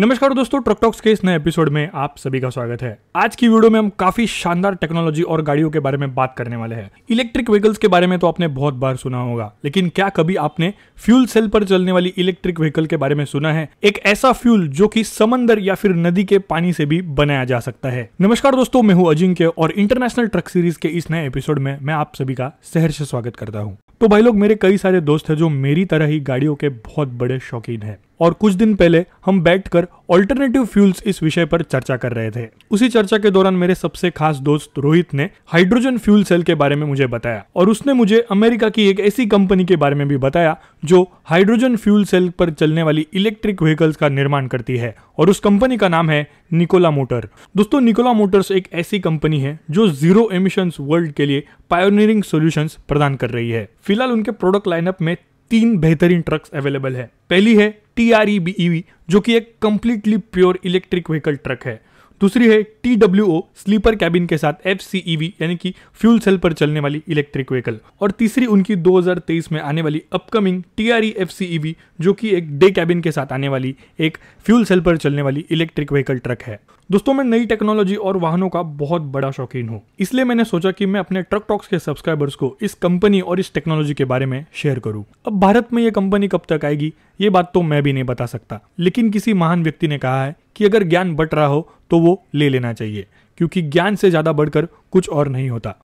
नमस्कार दोस्तों truck talks के इस नए एपिसोड में आप सभी का स्वागत है आज की वीडियो में हम काफी शानदार टेक्नोलॉजी और गाड़ियों के बारे में बात करने वाले हैं इलेक्ट्रिक व्हीकल्स के बारे में तो आपने बहुत बार सुना होगा लेकिन क्या कभी आपने फ्यूल सेल पर चलने वाली इलेक्ट्रिक व्हीकल के बारे में सुना है एक ऐसा फ्यूल जो की समंदर या फिर नदी के पानी से भी बनाया जा सकता है नमस्कार दोस्तों मैं हूँ अजिंक्य और इंटरनेशनल ट्रक सीरीज के इस नए एपिसोड में मैं आप सभी का शहर से स्वागत करता हूँ तो भाई लोग मेरे कई सारे दोस्त है जो मेरी तरह ही गाड़ियों के बहुत बड़े शौकीन है और कुछ दिन पहले हम बैठकर अल्टरनेटिव फ्यूल्स इस विषय पर चर्चा कर रहे थे उसी चर्चा के दौरान मेरे सबसे खास दोस्त रोहित ने हाइड्रोजन फ्यूल सेल के बारे में मुझे बताया और उसने मुझे अमेरिका की एक ऐसी कंपनी के बारे में भी बताया जो हाइड्रोजन फ्यूल सेल पर चलने वाली इलेक्ट्रिक व्हीकल्स का निर्माण करती है और उस कंपनी का नाम है निकोला मोटर दोस्तों निकोला मोटर्स एक ऐसी कंपनी है जो जीरो एमिशन वर्ल्ड के लिए पायोनियरिंग सोल्यूशन प्रदान कर रही है फिलहाल उनके प्रोडक्ट लाइनअप में तीन बेहतरीन ट्रक्स अवेलेबल है पहली है T R E B E जो कि एक completely pure electric vehicle truck है दूसरी है T W O sleeper cabin के साथ एफ सी ई वी यानी कि फ्यूल सेल पर चलने वाली इलेक्ट्रिक व्हीकल और तीसरी उनकी 2023 में आने वाली upcoming T R E F C E V जो कि एक डे कैबिन के साथ आने वाली एक फ्यूल सेल पर चलने वाली इलेक्ट्रिक व्हीकल ट्रक है दोस्तों मैं नई टेक्नोलॉजी और वाहनों का बहुत बड़ा शौकीन हूँ इसलिए मैंने सोचा कि मैं अपने ट्रक टॉक्स के सब्सक्राइबर्स को इस कंपनी और इस टेक्नोलॉजी के बारे में शेयर करूँ अब भारत में ये कंपनी कब तक आएगी ये बात तो मैं भी नहीं बता सकता लेकिन किसी महान व्यक्ति ने कहा है कि अगर ज्ञान बट रहा हो तो वो ले लेना चाहिए क्योंकि ज्ञान से ज़्यादा बढ़कर कुछ और नहीं होता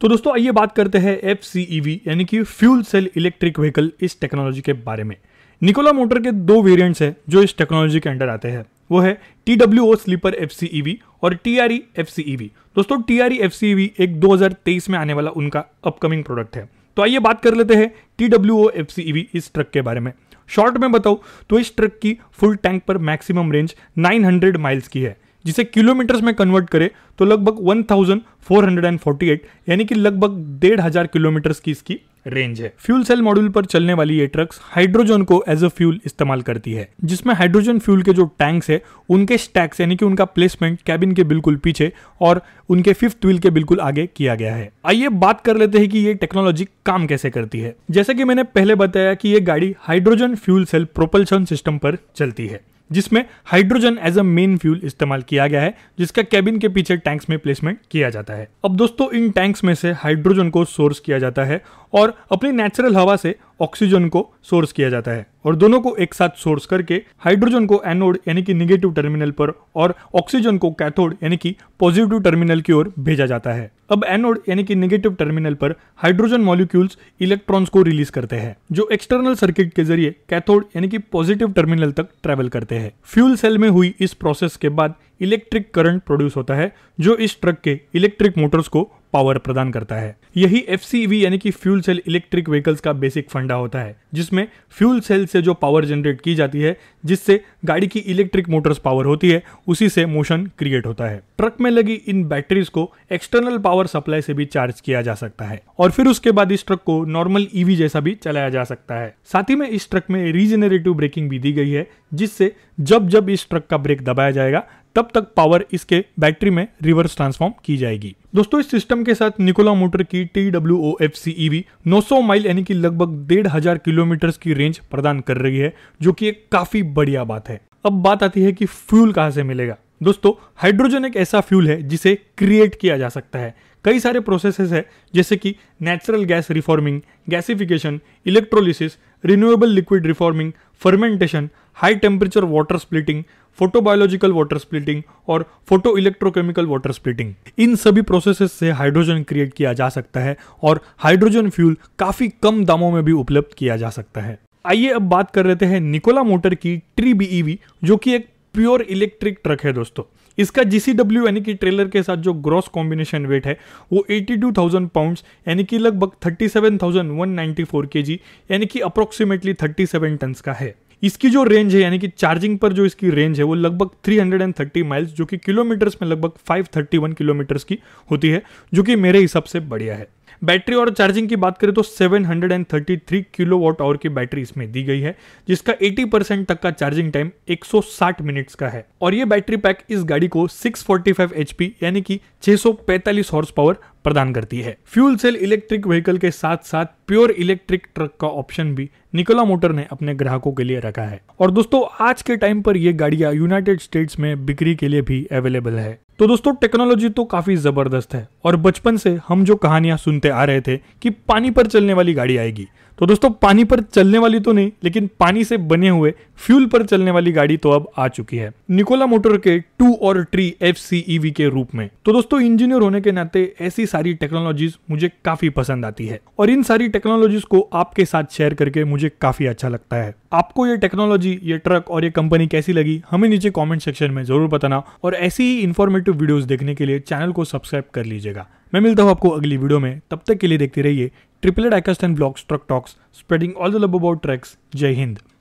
तो दोस्तों आइए बात करते हैं एफ e यानी कि फ्यूल सेल इलेक्ट्रिक व्हीकल इस टेक्नोलॉजी के बारे में निकोला मोटर के दो वेरियंट्स हैं जो इस टेक्नोलॉजी के अंडर आते हैं वो है T W O sleeper F C E V और T R E F C E V दोस्तों T R E F C E V एक 2023 में आने वाला उनका अपकमिंग प्रोडक्ट है तो आइए बात कर लेते हैं T W O F C E V इस ट्रक के बारे में शॉर्ट में बताऊं तो इस ट्रक की फुल टैंक पर मैक्सिमम रेंज 900 माइल्स की है जिसे किलोमीटर्स में कन्वर्ट करें तो लगभग 1448 यानी कि लगभग डेढ़ हजार किलोमीटर्स की इसकी रेंज है फ्यूल सेल मॉड्यूल पर चलने वाली ये ट्रक्स हाइड्रोजन को एज अ फ्यूल इस्तेमाल करती है जिसमें हाइड्रोजन फ्यूल के जो टैंक्स है उनके स्टैक्स यानी कि उनका प्लेसमेंट कैबिन के बिल्कुल पीछे और उनके फिफ्थ व्हील के बिल्कुल आगे किया गया है आइए बात कर लेते हैं कि ये टेक्नोलॉजी काम कैसे करती है जैसे कि मैंने पहले बताया कि ये गाड़ी hydrogen fuel cell propulsion system पर चलती है जिसमें hydrogen as a main fuel इस्तेमाल किया गया है जिसका कैबिन के पीछे टैंक्स में प्लेसमेंट किया जाता है अब दोस्तों इन टैंक्स में से हाइड्रोजन को सोर्स किया जाता है और अपनी नेचुरल हवा से ऑक्सीजन को सोर्स किया जाता है और दोनों को एक साथ सोर्स करके हाइड्रोजन को एनोड यानी कि निगेटिव टर्मिनल पर और ऑक्सीजन को कैथोड यानी कि पॉजिटिव टर्मिनल की ओर भेजा जाता है अब एनोड यानी कि निगेटिव टर्मिनल पर हाइड्रोजन मॉलिक्यूल्स इलेक्ट्रॉन्स को रिलीज करते हैं जो एक्सटर्नल सर्किट के जरिए कैथोड यानी कि पॉजिटिव टर्मिनल तक ट्रेवल करते हैं फ्यूल सेल में हुई इस प्रोसेस के बाद इलेक्ट्रिक करंट प्रोड्यूस होता है जो इस ट्रक के इलेक्ट्रिक मोटर्स को पावर प्रदान करता है यही एफ यानी कि फ्यूल सेल इलेक्ट्रिक व्हीकल्स का बेसिक फंडा होता है जिसमें फ्यूल सेल से जो पावर जनरेट की जाती है जिससे गाड़ी की इलेक्ट्रिक मोटर्स पावर होती है उसी से मोशन क्रिएट होता है ट्रक में लगी इन बैटरीज को एक्सटर्नल पावर सप्लाई से भी चार्ज किया जा सकता है और फिर उसके बाद इस ट्रक को नॉर्मल ईवी e जैसा भी चलाया जा सकता है साथ ही में इस ट्रक में रीजेनरेटिव ब्रेकिंग भी दी गई है जिससे जब जब इस ट्रक का ब्रेक दबाया जाएगा तब तक पावर इसके बैटरी में रिवर्स ट्रांसफॉर्म की जाएगी दोस्तों इस सिस्टम के साथ निकोला मोटर की T W O F C E V नौ माइल यानी कि लगभग डेढ़ हजार किलोमीटर की रेंज प्रदान कर रही है जो कि एक काफी बढ़िया बात है अब बात आती है कि फ्यूल कहाँ से मिलेगा दोस्तों हाइड्रोजन एक ऐसा फ्यूल है जिसे क्रिएट किया जा सकता है कई सारे प्रोसेसेस है जैसे कि natural gas reforming gasification electrolysis renewable liquid reforming fermentation high temperature water splitting photobiological water splitting और फोटो इलेक्ट्रोकेमिकल वाटर स्प्लिटिंग इन सभी प्रोसेसेस से हाइड्रोजन क्रिएट किया जा सकता है और हाइड्रोजन फ्यूल काफ़ी कम दामों में भी उपलब्ध किया जा सकता है आइए अब बात कर लेते हैं निकोला मोटर की ट्री बीईवी e जो कि एक प्योर इलेक्ट्रिक ट्रक है दोस्तों इसका जीसीडब्ल्यू यानी कि ट्रेलर के साथ जो ग्रॉस कॉम्बिनेशन वेट है वो 82,000 पाउंड्स यानी कि लगभग 37,194 केजी यानी कि अप्रोक्सीमेटली 37 टन का है इसकी जो रेंज है यानी कि चार्जिंग पर जो इसकी रेंज है वो लगभग 330 माइल्स जो कि किलोमीटर्स में लगभग 531 किलोमीटर्स की होती है जो कि मेरे हिसाब से बढ़िया है बैटरी और चार्जिंग की बात करें तो 733 वॉट आवर की बैटरी इसमें दी गई है जिसका 80 परसेंट तक का चार्जिंग टाइम 160 मिनट्स का है और ये बैटरी पैक इस गाड़ी को 645 एचपी यानी कि 645 हॉर्स पावर प्रदान करती है फ्यूल सेल इलेक्ट्रिक व्हीकल के साथ साथ प्योर इलेक्ट्रिक ट्रक का ऑप्शन भी निकोला मोटर ने अपने ग्राहकों के लिए रखा है और दोस्तों आज के टाइम पर यह गाड़ियां यूनाइटेड स्टेट्स में बिक्री के लिए भी अवेलेबल है तो दोस्तों टेक्नोलॉजी तो काफ़ी ज़बरदस्त है और बचपन से हम जो कहानियाँ सुनते आ रहे थे कि पानी पर चलने वाली गाड़ी आएगी तो दोस्तों पानी पर चलने वाली तो नहीं लेकिन पानी से बने हुए फ्यूल पर चलने वाली गाड़ी तो अब आ चुकी है निकोला मोटर के टू और ट्री एफ सीईवी के रूप में तो दोस्तों इंजीनियर होने के नाते ऐसी सारी टेक्नोलॉजीज मुझे काफी पसंद आती है और इन सारी टेक्नोलॉजीज को आपके साथ शेयर करके मुझे काफी अच्छा लगता है आपको ये टेक्नोलॉजी ये ट्रक और ये कंपनी कैसी लगी हमें नीचे कॉमेंट सेक्शन में जरूर बताना और ऐसी ही इन्फॉर्मेटिव वीडियो देखने के लिए चैनल को सब्सक्राइब कर लीजिएगा मैं मिलता हूँ आपको अगली वीडियो में तब तक के लिए देखते रहिए Triple Ed and blog Truck Talks, spreading all the love about trucks. Jai Hind.